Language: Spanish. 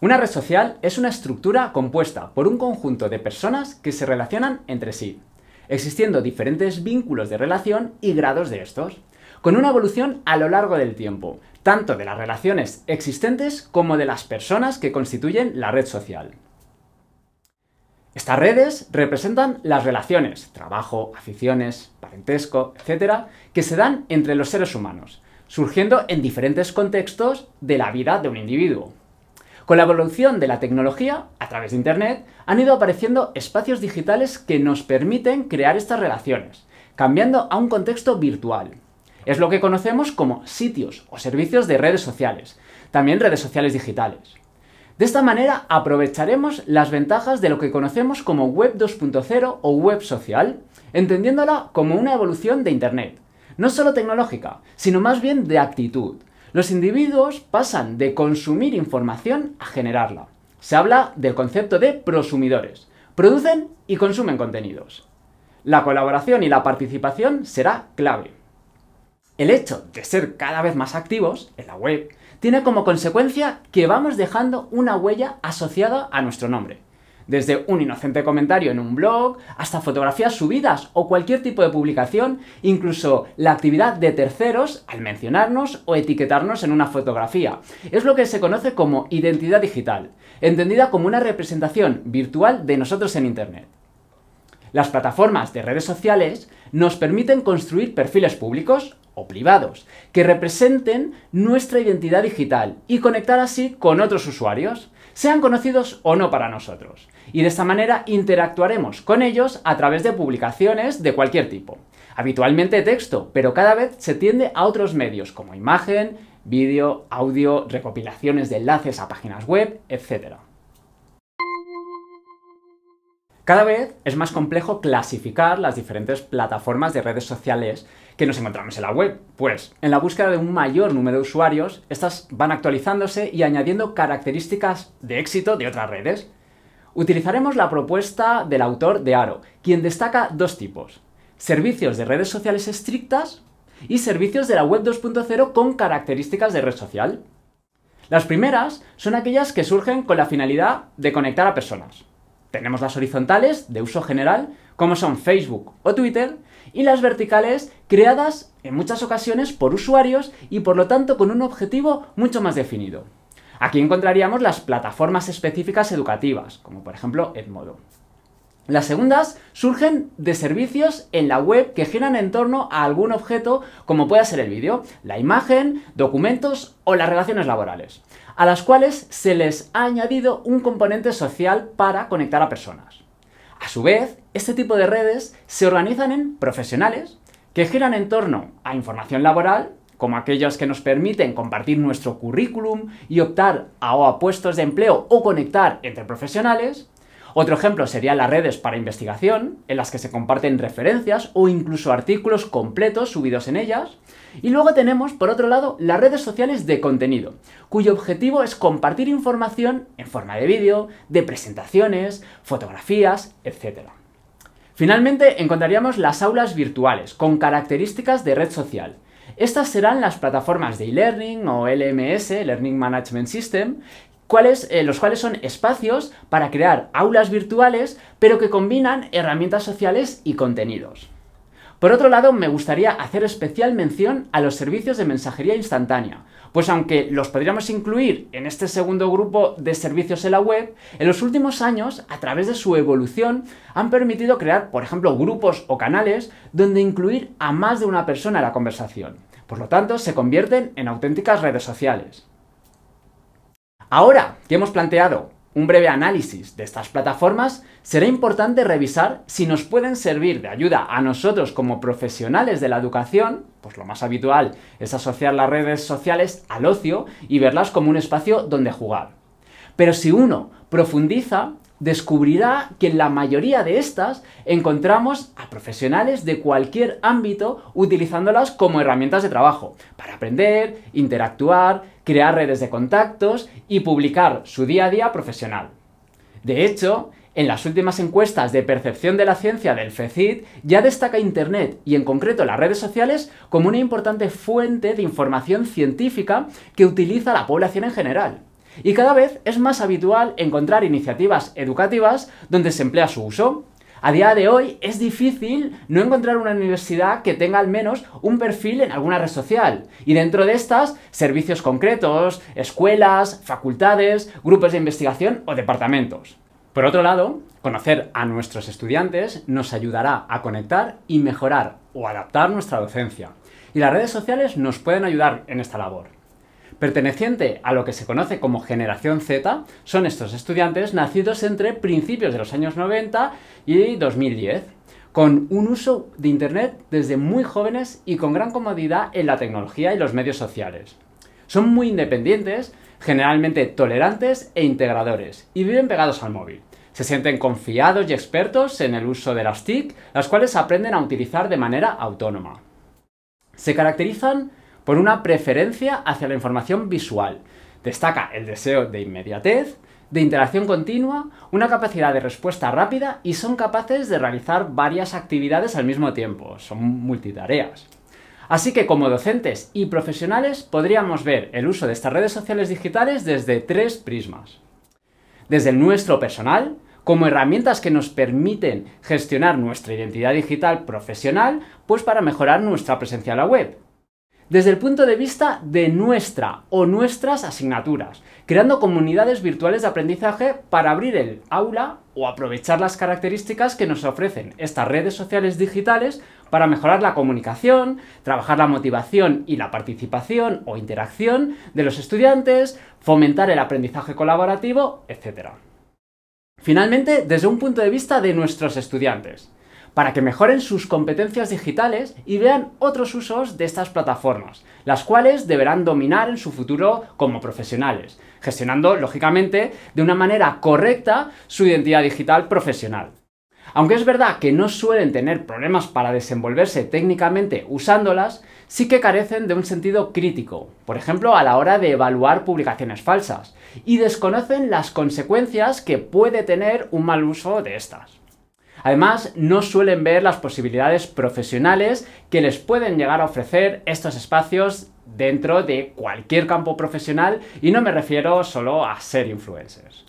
Una red social es una estructura compuesta por un conjunto de personas que se relacionan entre sí, existiendo diferentes vínculos de relación y grados de estos, con una evolución a lo largo del tiempo, tanto de las relaciones existentes como de las personas que constituyen la red social. Estas redes representan las relaciones, trabajo, aficiones, parentesco, etc., que se dan entre los seres humanos, surgiendo en diferentes contextos de la vida de un individuo. Con la evolución de la tecnología, a través de Internet, han ido apareciendo espacios digitales que nos permiten crear estas relaciones, cambiando a un contexto virtual. Es lo que conocemos como sitios o servicios de redes sociales, también redes sociales digitales. De esta manera aprovecharemos las ventajas de lo que conocemos como Web 2.0 o Web social, entendiéndola como una evolución de Internet, no solo tecnológica, sino más bien de actitud. Los individuos pasan de consumir información a generarla. Se habla del concepto de prosumidores. Producen y consumen contenidos. La colaboración y la participación será clave. El hecho de ser cada vez más activos en la web tiene como consecuencia que vamos dejando una huella asociada a nuestro nombre desde un inocente comentario en un blog, hasta fotografías subidas o cualquier tipo de publicación, incluso la actividad de terceros al mencionarnos o etiquetarnos en una fotografía. Es lo que se conoce como identidad digital, entendida como una representación virtual de nosotros en Internet. Las plataformas de redes sociales nos permiten construir perfiles públicos o privados que representen nuestra identidad digital y conectar así con otros usuarios sean conocidos o no para nosotros. Y de esta manera interactuaremos con ellos a través de publicaciones de cualquier tipo. Habitualmente texto, pero cada vez se tiende a otros medios como imagen, vídeo, audio, recopilaciones de enlaces a páginas web, etc. Cada vez es más complejo clasificar las diferentes plataformas de redes sociales que nos encontramos en la web, pues en la búsqueda de un mayor número de usuarios, estas van actualizándose y añadiendo características de éxito de otras redes. Utilizaremos la propuesta del autor de Aro, quien destaca dos tipos, servicios de redes sociales estrictas y servicios de la web 2.0 con características de red social. Las primeras son aquellas que surgen con la finalidad de conectar a personas, tenemos las horizontales, de uso general, como son Facebook o Twitter, y las verticales creadas en muchas ocasiones por usuarios y por lo tanto con un objetivo mucho más definido. Aquí encontraríamos las plataformas específicas educativas, como por ejemplo Edmodo. Las segundas surgen de servicios en la web que giran en torno a algún objeto como pueda ser el vídeo, la imagen, documentos o las relaciones laborales a las cuales se les ha añadido un componente social para conectar a personas. A su vez, este tipo de redes se organizan en profesionales que giran en torno a información laboral, como aquellas que nos permiten compartir nuestro currículum y optar a, o a puestos de empleo o conectar entre profesionales, otro ejemplo serían las redes para investigación, en las que se comparten referencias o incluso artículos completos subidos en ellas. Y luego tenemos, por otro lado, las redes sociales de contenido, cuyo objetivo es compartir información en forma de vídeo, de presentaciones, fotografías, etc. Finalmente, encontraríamos las aulas virtuales, con características de red social, estas serán las plataformas de e-learning o LMS, Learning Management System, eh, los cuales son espacios para crear aulas virtuales, pero que combinan herramientas sociales y contenidos. Por otro lado, me gustaría hacer especial mención a los servicios de mensajería instantánea, pues aunque los podríamos incluir en este segundo grupo de servicios en la web, en los últimos años, a través de su evolución, han permitido crear, por ejemplo, grupos o canales donde incluir a más de una persona en la conversación. Por lo tanto, se convierten en auténticas redes sociales. Ahora que hemos planteado un breve análisis de estas plataformas, será importante revisar si nos pueden servir de ayuda a nosotros como profesionales de la educación, pues lo más habitual es asociar las redes sociales al ocio y verlas como un espacio donde jugar. Pero si uno profundiza, descubrirá que en la mayoría de estas encontramos a profesionales de cualquier ámbito utilizándolas como herramientas de trabajo, para aprender, interactuar, crear redes de contactos y publicar su día a día profesional. De hecho, en las últimas encuestas de percepción de la ciencia del FECID ya destaca Internet y en concreto las redes sociales como una importante fuente de información científica que utiliza la población en general y cada vez es más habitual encontrar iniciativas educativas donde se emplea su uso. A día de hoy es difícil no encontrar una universidad que tenga al menos un perfil en alguna red social. Y dentro de estas, servicios concretos, escuelas, facultades, grupos de investigación o departamentos. Por otro lado, conocer a nuestros estudiantes nos ayudará a conectar y mejorar o adaptar nuestra docencia. Y las redes sociales nos pueden ayudar en esta labor. Perteneciente a lo que se conoce como generación Z, son estos estudiantes nacidos entre principios de los años 90 y 2010 con un uso de Internet desde muy jóvenes y con gran comodidad en la tecnología y los medios sociales. Son muy independientes, generalmente tolerantes e integradores, y viven pegados al móvil. Se sienten confiados y expertos en el uso de las TIC, las cuales aprenden a utilizar de manera autónoma. Se caracterizan por una preferencia hacia la información visual. Destaca el deseo de inmediatez, de interacción continua, una capacidad de respuesta rápida y son capaces de realizar varias actividades al mismo tiempo, son multitareas. Así que como docentes y profesionales podríamos ver el uso de estas redes sociales digitales desde tres prismas. Desde el nuestro personal, como herramientas que nos permiten gestionar nuestra identidad digital profesional, pues para mejorar nuestra presencia en la web, desde el punto de vista de nuestra o nuestras asignaturas, creando comunidades virtuales de aprendizaje para abrir el aula o aprovechar las características que nos ofrecen estas redes sociales digitales para mejorar la comunicación, trabajar la motivación y la participación o interacción de los estudiantes, fomentar el aprendizaje colaborativo, etc. Finalmente, desde un punto de vista de nuestros estudiantes para que mejoren sus competencias digitales y vean otros usos de estas plataformas, las cuales deberán dominar en su futuro como profesionales, gestionando, lógicamente, de una manera correcta su identidad digital profesional. Aunque es verdad que no suelen tener problemas para desenvolverse técnicamente usándolas, sí que carecen de un sentido crítico, por ejemplo a la hora de evaluar publicaciones falsas, y desconocen las consecuencias que puede tener un mal uso de estas. Además, no suelen ver las posibilidades profesionales que les pueden llegar a ofrecer estos espacios dentro de cualquier campo profesional y no me refiero solo a ser influencers.